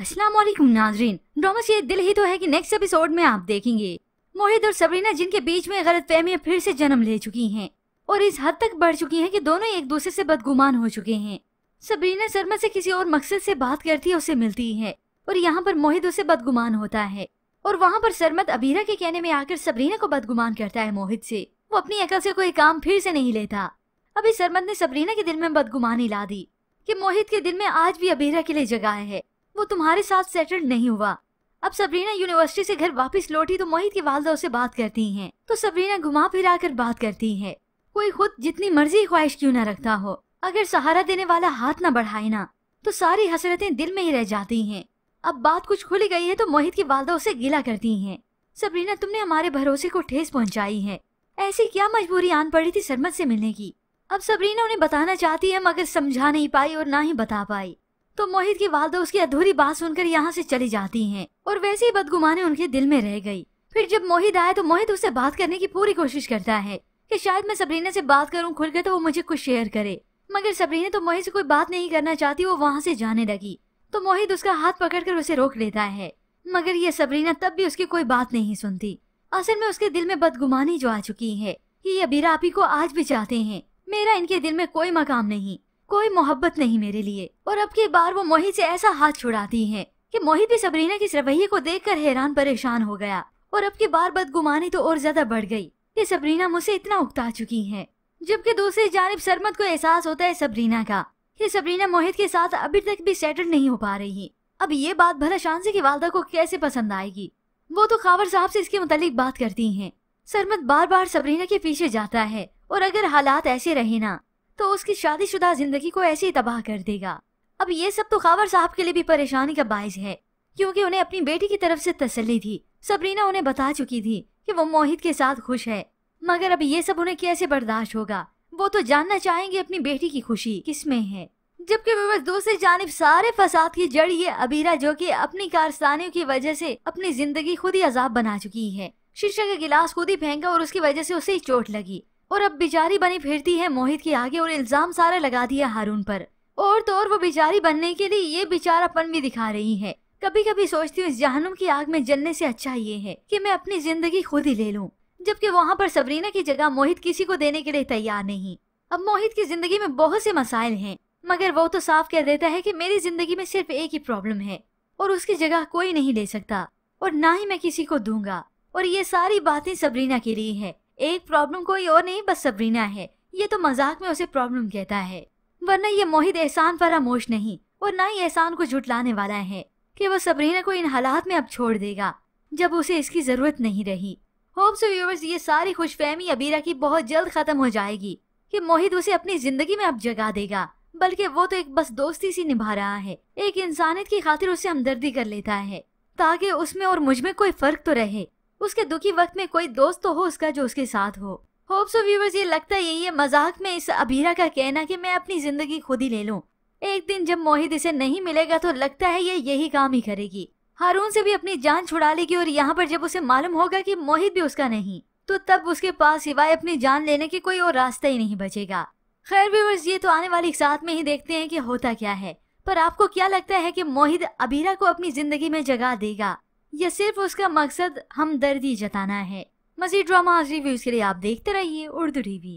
असलम नाजरीन ड्रामा से दिल ही तो है कि नेक्स्ट एपिसोड में आप देखेंगे मोहित और सबरीना जिनके बीच में गलत फहमियाँ फिर से जन्म ले चुकी हैं और इस हद तक बढ़ चुकी हैं कि दोनों एक दूसरे से बदगुमान हो चुके हैं सबरीना शर्मा से किसी और मकसद से बात करती है उसे मिलती है और यहाँ पर मोहित उसे बदगुमान होता है और वहाँ पर सरमत अबीरा के कहने में आकर सबरीना को बदगुमान करता है मोहित से वो अपनी अकल से कोई काम फिर से नहीं लेता अभी सरमत ने सबरीना के दिल में बदगुमानी ला दी कि मोहित के दिल में आज भी अबीरा के लिए जगह है वो तुम्हारे साथ सेटल नहीं हुआ अब सबरीना यूनिवर्सिटी से घर वापस लौटी तो मोहित की वालदा उससे बात करती हैं। तो सबरीना घुमा फिरा कर बात करती है कोई खुद जितनी मर्जी ख्वाहिश क्यों ना रखता हो अगर सहारा देने वाला हाथ ना बढ़ाए ना तो सारी हसरतें दिल में ही रह जाती हैं। अब बात कुछ खुल गई है तो मोहित की वालदा उसे गिला करती है सबरीना तुमने हमारे भरोसे को ठेस पहुँचाई है ऐसी क्या मजबूरी आन पड़ी थी सरमत ऐसी मिलने की अब सबरीना उन्हें बताना चाहती है मगर समझा नहीं पाई और ना ही बता पाई तो मोहित की वालदा उसकी अधूरी बात सुनकर यहाँ से चली जाती हैं और वैसे ही बदगुमाने उनके दिल में रह गई फिर जब मोहित आया तो मोहित उससे बात करने की पूरी कोशिश करता है कि शायद मैं सबरीना से बात करूं खुलकर तो वो मुझे कुछ शेयर करे मगर सबरीना तो मोहित से कोई बात नहीं करना चाहती वो वहाँ से जाने लगी तो मोहित उसका हाथ पकड़कर उसे रोक लेता है मगर ये सबरीना तब भी उसकी कोई बात नहीं सुनती असल में उसके दिल में बदगुमानी जो आ चुकी है कि ये अबीरा आप ही को आज भी चाहते हैं मेरा इनके दिल में कोई मकाम नहीं कोई मोहब्बत नहीं मेरे लिए और अब की बार वो मोहित से ऐसा हाथ छुड़ाती है कि मोहित भी सबरीना के रवैये को देखकर हैरान परेशान हो गया और अब की बार बदगुमानी तो और ज्यादा बढ़ गई कि सबरीना मुझसे इतना उकता चुकी है जबकि दूसरी जानब सरमत को एहसास होता है सबरीना का कि सबरीना मोहित के साथ अभी तक भी सेटल नहीं हो पा रही अब ये बात भला शांसी की वालदा को कैसे पसंद आएगी वो तो खावर साहब से इसके मुतालिक बात करती हैं सरमत बार बार सबरीना के पीछे जाता है और अगर हालात ऐसे रहे ना तो उसकी शादीशुदा जिंदगी को ऐसे ही तबाह कर देगा अब ये सब तो खावर साहब के लिए भी परेशानी का बायस है क्योंकि उन्हें अपनी बेटी की तरफ से तसल्ली थी सबरीना उन्हें बता चुकी थी कि वो मोहित के साथ खुश है मगर अब ये सब उन्हें कैसे बर्दाश्त होगा वो तो जानना चाहेंगे अपनी बेटी की खुशी किस में है जबकि विवर्स दूसरी जानब सारे फसाद की जड़ ये अबीरा जो कि अपनी कारस्तानियों की वजह से अपनी जिंदगी खुद ही अजाब बना चुकी है शीर्षा का गिलास खुद ही फेंका और उसकी वजह से उसे चोट लगी और अब बिचारी बनी फिरती है मोहित के आगे और इल्ज़ाम सारा लगा दिया हारून पर और तो और वो बिचारी बनने के लिए ये बेचारापन भी दिखा रही है कभी कभी सोचती हूँ इस जहनुम की आग में जलने से अच्छा ये है कि मैं अपनी जिंदगी खुद ही ले लूँ जबकि वहाँ पर सबरीना की जगह मोहित किसी को देने के लिए तैयार नहीं अब मोहित की जिंदगी में बहुत से मसाइल हैं मगर वो तो साफ कह देता है कि मेरी जिंदगी में सिर्फ एक ही प्रॉब्लम है और उसकी जगह कोई नहीं ले सकता और ना ही मैं किसी को दूंगा और ये सारी बातें सबरीना के लिए है एक प्रॉब्लम कोई और नहीं बस सबरीना है ये तो मजाक में उसे प्रॉब्लम कहता है वरना ये मोहित एहसान मोश नहीं और ना ही एहसान को झुटलाने वाला है कि वो सबरीना को इन हालात में अब छोड़ देगा जब उसे इसकी ज़रूरत नहीं रही होप्स व्यूअर्स ये सारी खुशफहमी अबीरा की बहुत जल्द ख़त्म हो जाएगी कि मोहित उसे अपनी ज़िंदगी में अब जगा देगा बल्कि वो तो एक बस दोस्ती सी निभा रहा है एक इंसानियत की खातिर उसे हमदर्दी कर लेता है ताकि उसमें और मुझ में कोई फ़र्क तो रहे उसके दुखी वक्त में कोई दोस्त तो हो उसका जो उसके साथ हो होप्स सो व्यूवर्स ये लगता यही है मजाक में इस अबीरा का कहना कि मैं अपनी जिंदगी खुद ही ले लूं। एक दिन जब मोहित इसे नहीं मिलेगा तो लगता है ये यही काम ही करेगी हारून से भी अपनी जान छुड़ा लेगी और यहाँ पर जब उसे मालूम होगा कि मोहित भी उसका नहीं तो तब उसके पास सिवाय अपनी जान लेने के कोई और रास्ता ही नहीं बचेगा खैर व्यूवर्स ये तो आने वाली साथ में ही देखते हैं कि होता क्या है पर आपको क्या लगता है कि मोहित अबीरा को अपनी जिंदगी में जगा देगा या सिर्फ उसका मकसद हमदर्दी जताना है मजीद ड्रामा रिव्यूज के लिए आप देखते रहिए उर्दू टीवी